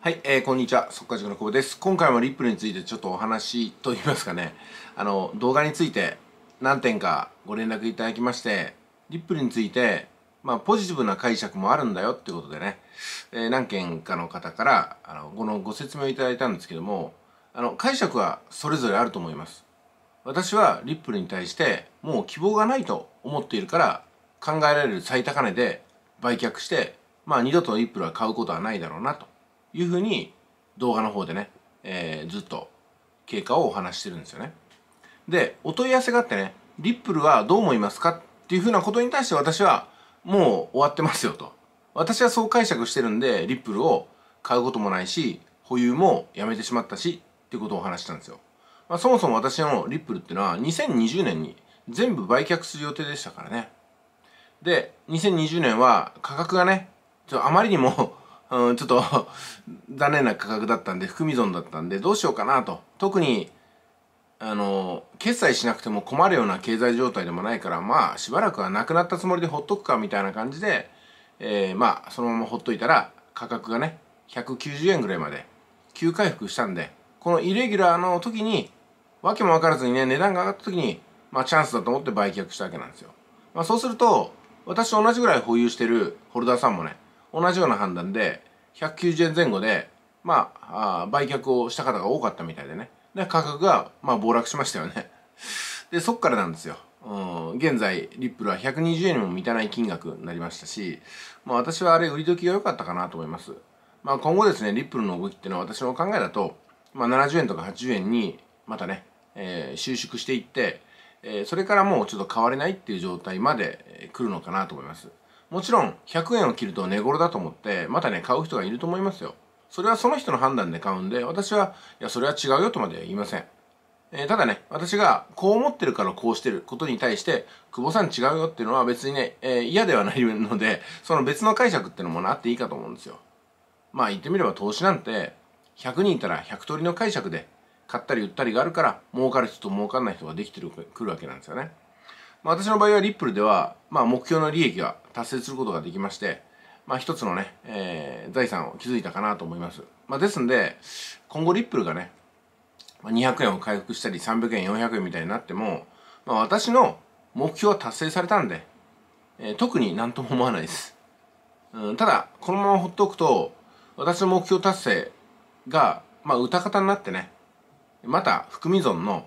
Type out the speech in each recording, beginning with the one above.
はい、えー、こんにちは。速稼塾の久保です。今回もリップルについてちょっとお話と言いますかね、あの、動画について何点かご連絡いただきまして、リップルについて、まあ、ポジティブな解釈もあるんだよってことでね、えー、何件かの方から、あの、このご説明をいただいたんですけども、あの、解釈はそれぞれあると思います。私はリップルに対して、もう希望がないと思っているから、考えられる最高値で売却して、まあ、二度とリップルは買うことはないだろうなと。いうふうに動画の方でね、えー、ずっと経過をお話してるんですよね。で、お問い合わせがあってね、リップルはどう思いますかっていうふうなことに対して私はもう終わってますよと。私はそう解釈してるんで、リップルを買うこともないし、保有もやめてしまったし、っていうことをお話したんですよ。まあ、そもそも私のリップルっていうのは2020年に全部売却する予定でしたからね。で、2020年は価格がね、ちょあまりにもうん、ちょっと 残念な価格だったんで、含み損だったんで、どうしようかなと。特に、あの、決済しなくても困るような経済状態でもないから、まあ、しばらくはなくなったつもりでほっとくか、みたいな感じで、えー、まあ、そのままほっといたら、価格がね、190円ぐらいまで、急回復したんで、このイレギュラーの時に、わけもわからずにね、値段が上がった時に、まあ、チャンスだと思って売却したわけなんですよ。まあ、そうすると、私と同じぐらい保有してるホルダーさんもね、同じような判断で190円前後で、まあ、あ売却をした方が多かったみたいでね。で、価格が、まあ、暴落しましたよね。で、そっからなんですよ。うん、現在、リップルは120円にも満たない金額になりましたし、まあ私はあれ売り時が良かったかなと思います。まあ今後ですね、リップルの動きっていうのは私の考えだと、まあ70円とか80円にまたね、えー、収縮していって、えそれからもうちょっと変われないっていう状態まで来るのかなと思います。もちろん100円を切ると寝頃だと思ってまたね買う人がいると思いますよそれはその人の判断で買うんで私はいやそれは違うよとまでは言いません、えー、ただね私がこう思ってるからこうしてることに対して久保さん違うよっていうのは別にね、えー、嫌ではないのでその別の解釈ってのもなっていいかと思うんですよまあ言ってみれば投資なんて100人いたら100通りの解釈で買ったり売ったりがあるから儲かる人と儲かんない人ができてくるわけなんですよねまあ、私の場合はリップルでは、まあ、目標の利益が達成することができまして、まあ、一つのね、えー、財産を築いたかなと思います。まあ、ですんで、今後リップルがね、200円を回復したり、300円、400円みたいになっても、まあ、私の目標は達成されたんで、えー、特になんとも思わないです。うん、ただ、このまま放っておくと、私の目標達成が、まあ、歌方になってね、また、含み損の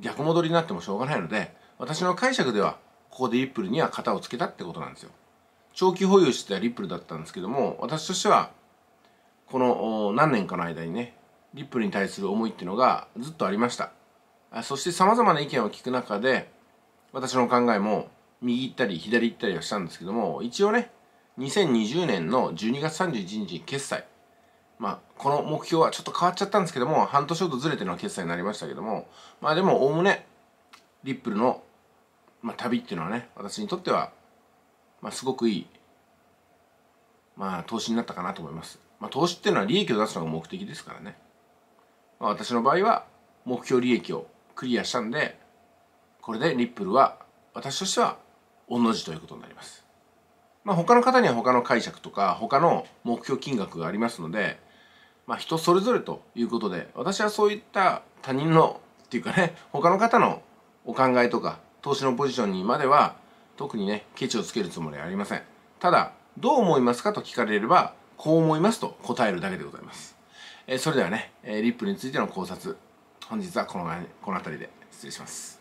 逆戻りになってもしょうがないので、私の解釈ではここでリップルには型をつけたってことなんですよ長期保有してたリップルだったんですけども私としてはこの何年かの間にねリップルに対する思いっていうのがずっとありましたそして様々な意見を聞く中で私の考えも右行ったり左行ったりはしたんですけども一応ね2020年の12月31日決済まあこの目標はちょっと変わっちゃったんですけども半年ほどずれての決済になりましたけどもまあでもおおむねリップルのまあ、旅っていうのはね私にとっては、まあ、すごくいい、まあ、投資になったかなと思います、まあ、投資っていうのは利益を出すのが目的ですからね、まあ、私の場合は目標利益をクリアしたんでこれでリップルは私としては同の字ということになります、まあ、他の方には他の解釈とか他の目標金額がありますので、まあ、人それぞれということで私はそういった他人のっていうかね他の方のお考えとか投資のポジションにまでは特にねケチをつけるつもりはありませんただどう思いますかと聞かれればこう思いますと答えるだけでございます、えー、それではね、えー、リップについての考察本日はこのこの辺りで失礼します